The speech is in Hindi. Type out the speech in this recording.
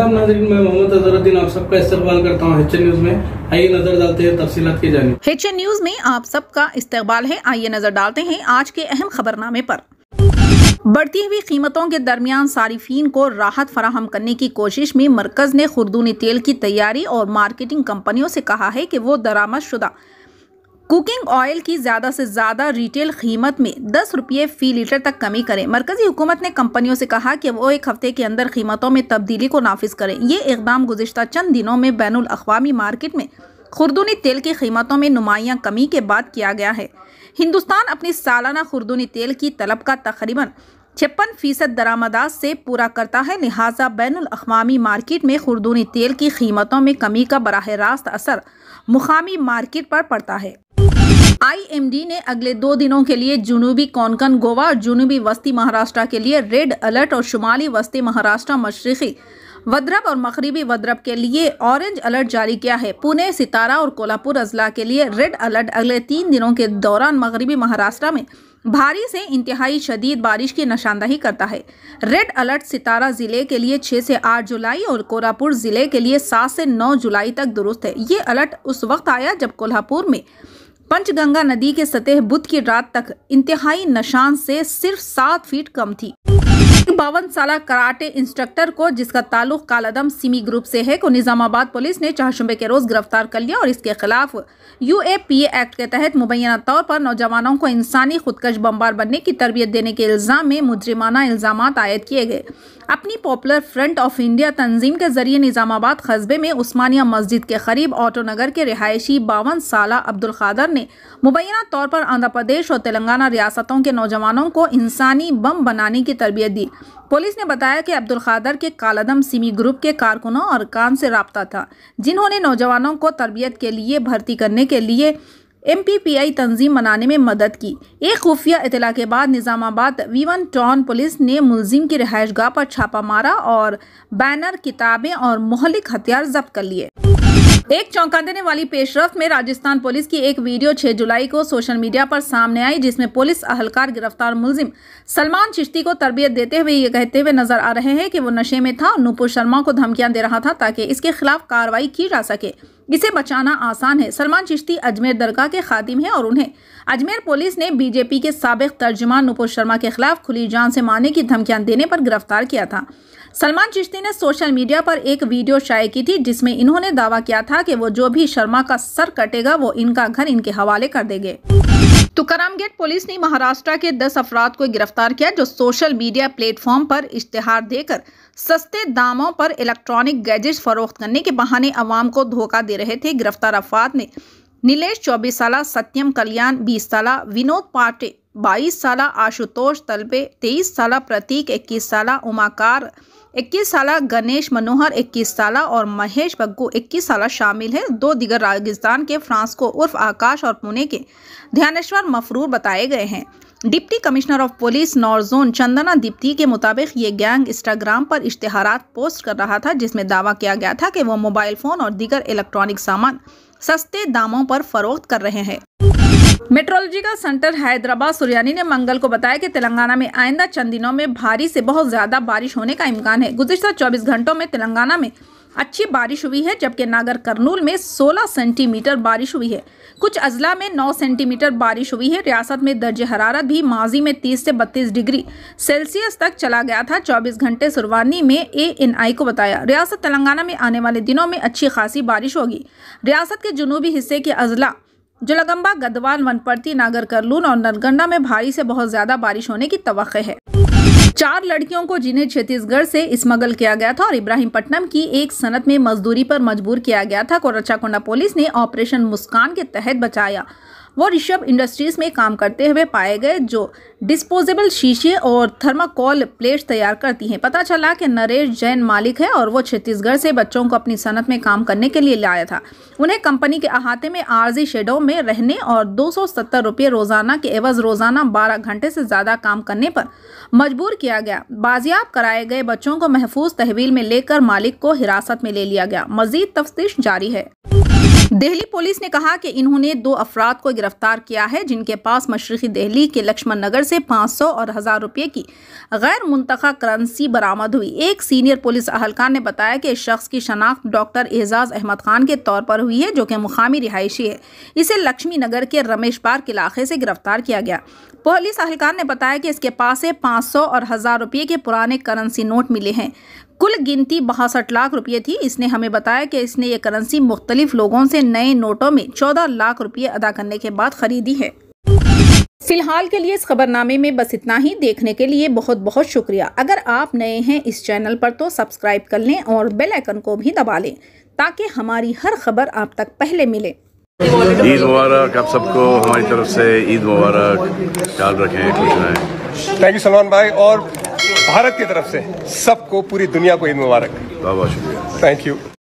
आदाब नाजरीन मैं मोहम्मद अजहरुद्दीन आप सबका इस्तेमाल करता हूँ एच न्यूज में आइए नजर डालते हैं तफसीत की जानी एच न्यूज में आप सबका इस्तेमाल है आइए नजर डालते हैं आज के अहम खबरनामे पर बढ़ती हुई कीमतों के दरमियान सारिफिन को राहत फराहम करने की कोशिश में मरकज ने खुरदूनी तेल की तैयारी और मार्केटिंग कंपनियों से कहा है कि वो दरामद शुदा कुकिंग ऑयल की ज़्यादा से ज़्यादा रिटेल कीमत में दस रुपये फ़ी लीटर तक कमी करें मरकजी हुकूमत ने कंपनियों से कहा कि वो एक हफ्ते के अंदर कीमतों में तब्दीली को नाफिज करें ये इकदाम गुजशत चंद दिनों में बैन अवी मार्केट में खुरदुनी तेल की कीमतों में नुमाया कमी के बाद किया गया है हिंदुस्तान अपनी सालाना खुरदुनी तेल की तलब का तकरीबन छप्पन फीसद दरामदा से पूरा करता है लिहाजा बैन अवी मार्केट में खुरदूनी तेल की कीमतों में कमी का बरह रास्त असर मुकामी मार्केट पर पड़ता है आईएमडी ने अगले दो दिनों के लिए जुनूबी कौनकन गोवा और जुनूबी वस्ती महाराष्ट्र के लिए रेड अलर्ट और शुमाली वस्ती महाराष्ट्र मशरक़ी वदरब और मगरबी वदरब के लिए ऑरेंज अलर्ट जारी किया है पुणे सितारा और कोल्हापुर अजला के लिए रेड अलर्ट अगले तीन दिनों के दौरान मगरबी महाराष्ट्र में भारी से इंतहाई शदीद बारिश की निशानदही करता है रेड अलर्ट सितारा ज़िले के लिए 6 से 8 जुलाई और कोरापुर ज़िले के लिए 7 से 9 जुलाई तक दुरुस्त है ये अलर्ट उस वक्त आया जब कोल्हापुर में पंचगंगा नदी के सतह बुध की रात तक इंतहाई नशान से सिर्फ सात फीट कम थी बावन साल कराटे इंस्ट्रक्टर को जिसका ताल्लुक कालादम सिमी ग्रुप से है को निजामाबाद पुलिस ने चारशंबे के रोज गिरफ्तार कर लिया और इसके खिलाफ यू एक्ट के तहत मुबैना तौर पर नौजवानों को इंसानी खुदकश बम्बार बनने की तरबियत देने के इल्ज़ाम में मुजरिमाना इल्ज़ाम आयद किए गए अपनी पॉपुलर फ्रंट ऑफ इंडिया तंजीम के जरिए निज़ामाबाद कस्बे में उस्मानिया मस्जिद के करीब ऑटोनगर के रिहायशी बावन साल अब्दुल खादर ने मुबैना तौर पर आंध्र प्रदेश और तेलंगाना रियासतों के नौजवानों को इंसानी बम बनाने की तरबियत दी पुलिस ने बताया कि अब्दुल खादर के कालादम सिमी ग्रुप के कारकुनों और कान से रबता था जिन्होंने नौजवानों को तरबियत के लिए भर्ती करने के लिए एम पी पी आई तंजीम बनाने में मदद की एक खुफिया इतला के बाद निज़ामाबाद वीवन टाउन पुलिस ने मुलजिम की रहायश गाह पर छापा मारा और बैनर किताबें और मोहलिक हथियार जब्त कर लिए एक चौंका देने वाली पेशरफ में राजस्थान पुलिस की एक वीडियो 6 जुलाई को सोशल मीडिया पर सामने आई जिसमें पुलिस अहलकार गिरफ्तार मुलजिम सलमान चिश्ती को तरबियत देते हुए ये कहते हुए नजर आ रहे हैं कि वो नशे में था और नूपुर शर्मा को धमकियां दे रहा था ताकि इसके खिलाफ कार्रवाई की जा सके इसे बचाना आसान है सलमान चिश्ती अजमेर दरगाह के खादिम है और उन्हें अजमेर पुलिस ने बीजेपी के सबक तर्जमान नुपुर शर्मा के खिलाफ खुली जान से मारने की धमकियां देने पर गिरफ्तार किया था सलमान चिश्ती ने सोशल मीडिया पर एक वीडियो शाये की थी जिसमें इन्होंने दावा किया था कि वो जो भी शर्मा का सर कटेगा वो इनका घर इनके हवाले कर देंगे तुकाराम गेट पुलिस ने महाराष्ट्र के 10 अफराद को गिरफ्तार किया जो सोशल मीडिया प्लेटफॉर्म पर इश्तेहार देकर सस्ते दामों पर इलेक्ट्रॉनिक गैजेट फरोख्त करने के बहाने अवाम को धोखा दे रहे थे गिरफ्तार अफराद ने नीलेष चौबीस साल सत्यम कल्याण बीस साल विनोद पाटे बाईस साल आशुतोष तलबे तेईस साल प्रतीक इक्कीस साल उमाकार इक्कीस साल गणेश मनोहर इक्कीस साल और महेश बग्गू इक्कीस साल शामिल है दो दिगर राजस्थान के फ्रांस को उर्फ आकाश और पुणे के ध्यानेश्वर मफरूर बताए गए हैं deputy commissioner of police north zone Chandana Deepti के मुताबिक ये गैंग इंस्टाग्राम पर इश्तहार पोस्ट कर रहा था जिसमें दावा किया गया था कि वो मोबाइल फ़ोन और दीगर इलेक्ट्रॉनिक सामान सस्ते दामों पर फरोख्त कर रहे हैं मेट्रोलॉजी का सेंटर हैदराबाद सुरयानी ने मंगल को बताया कि तेलंगाना में आइंदा चंद दिनों में भारी से बहुत ज्यादा बारिश होने का इम्कान है गुजशत चौबीस घंटों में तेलंगाना में अच्छी बारिश हुई है जबकि नागर कर्नूल में 16 सेंटीमीटर बारिश हुई है कुछ अजला में 9 सेंटीमीटर बारिश हुई है रियासत में दर्ज हरारत भी माजी में 30 से 32 डिग्री सेल्सियस तक चला गया था 24 घंटे सुरवानी में ए को बताया रियासत तेलंगाना में आने वाले दिनों में अच्छी खासी बारिश होगी रियासत के जनूबी हिस्से के अजला जोलगम्बा गदवान वनपर्ती नागर करलून और नरगंडा में भारी से बहुत ज्यादा बारिश होने की तो है चार लड़कियों को जिन्हें छत्तीसगढ़ से स्मगल किया गया था और इब्राहिम पट्टनम की एक सनत में मजदूरी पर मजबूर किया गया था कोरचाकोंडा पुलिस ने ऑपरेशन मुस्कान के तहत बचाया वो ऋषभ इंडस्ट्रीज में काम करते हुए पाए गए जो डिस्पोजेबल शीशे और थर्माकोल प्लेट तैयार करती हैं पता चला कि नरेश जैन मालिक है और वो छत्तीसगढ़ से बच्चों को अपनी सनत में काम करने के लिए लाया था उन्हें कंपनी के अहाते में आरजी शेडो में रहने और दो सौ रोज़ाना के एवज रोज़ाना बारह घंटे से ज़्यादा काम करने पर मजबूर किया गया बाजियाब कराए गए बच्चों को महफूज तहवील में लेकर मालिक को हिरासत में ले लिया गया मजीद तफ्तीश जारी है दिल्ली पुलिस ने कहा कि इन्होंने दो अफराद को गिरफ्तार किया है जिनके पास मशरक़ी दिल्ली के लक्ष्मण नगर से 500 और हज़ार रुपये की गैर मुंतखा करेंसी बरामद हुई एक सीनियर पुलिस अहलकार ने बताया कि इस शख्स की शनाख्त डॉक्टर एजाज़ अहमद खान के तौर पर हुई है जो कि मुकामी रिहायशी है इसे लक्ष्मी नगर के रमेश पार्क इलाके से गिरफ्तार किया गया पुलिस अहलकार ने बताया कि इसके पास से सौ और हज़ार रुपये के पुराने करंसी नोट मिले हैं कुल गिनती बासठ लाख रुपये थी इसने हमें बताया कि इसने ये करंसी मुख्तलिफ लोगों से नए नोटों में चौदह लाख रूपए अदा करने के बाद खरीदी है फिलहाल के लिए इस खबरनामे में बस इतना ही देखने के लिए बहुत बहुत शुक्रिया अगर आप नए हैं इस चैनल पर तो सब्सक्राइब कर लें और बेल आइकन को भी दबा लें ताकि हमारी हर खबर आप तक पहले मिले ईद मुबारक आप सबको हमारी तरफ से ईद मुबारक ख्याल रखें खुश रहें थैंक यू सलमान भाई और भारत की तरफ से सबको पूरी दुनिया को ईद मुबारक बहुत बहुत शुक्रिया थैंक यू